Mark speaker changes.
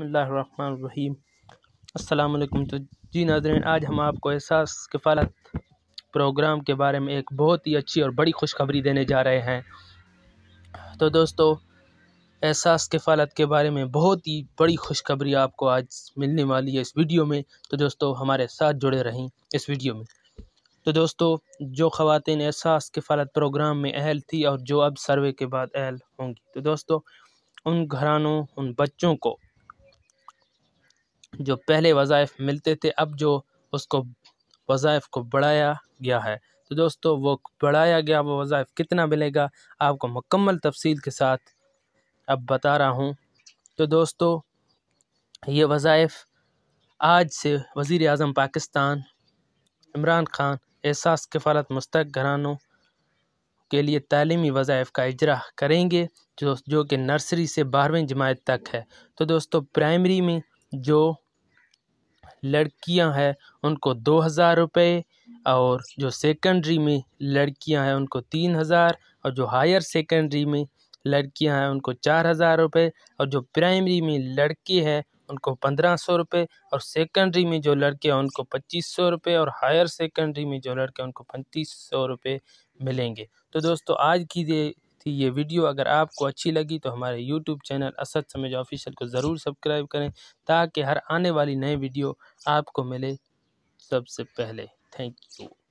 Speaker 1: बसमीम अल्लाम तो जी नाजरन आज हम आपको एहसास किफालत प्रोग्राम के बारे में एक बहुत ही अच्छी और बड़ी खुशखबरी देने जा रहे हैं तो दोस्तों एहसास किफालत के बारे में बहुत ही बड़ी खुशखबरी आपको आज मिलने वाली है इस वीडियो में तो दोस्तों हमारे साथ जुड़े रहें इस वीडियो में तो दोस्तों जो ख़वान एहसास किफालत प्रोग्राम में अहल थी और जो अब सर्वे के बाद अहल होंगी तो दोस्तों उन घरानों उन बच्चों को जो पहले वज़ाइफ मिलते थे अब जो उसको वज़ाइफ को बढ़ाया गया है तो दोस्तों वो बढ़ाया गया वो वज़ाइफ कितना मिलेगा आपको मुकम्मल तफसील के साथ अब बता रहा हूँ तो दोस्तों ये वज़ाइफ आज से वज़ी अजम पाकिस्तान इमरान खान एहसास कफालत मुस्तक घरानों के लिए तलीमी वज़ाइफ का इजरा करेंगे जो जो कि नर्सरी से बारहवीं जमात तक है तो दोस्तों प्राइमरी में जो लड़कियां हैं उनको दो हज़ार रुपये और जो सेकेंडरी में लड़कियां हैं उनको तीन हज़ार और जो हायर सेकेंडरी में लड़कियां हैं उनको चार हज़ार रुपये और जो प्राइमरी में लड़के हैं उनको पंद्रह सौ रुपये और सेकेंडरी में जो लड़के हैं उनको पच्चीस सौ रुपये और हायर सेकेंडरी में जो लड़के हैं उनको पैंतीस सौ रुपये मिलेंगे तो दोस्तों आज की ये थी ये वीडियो अगर आपको अच्छी लगी तो हमारे यूट्यूब चैनल असद समझ ऑफिशियल को ज़रूर सब्सक्राइब करें ताकि हर आने वाली नई वीडियो आपको मिले सबसे पहले थैंक यू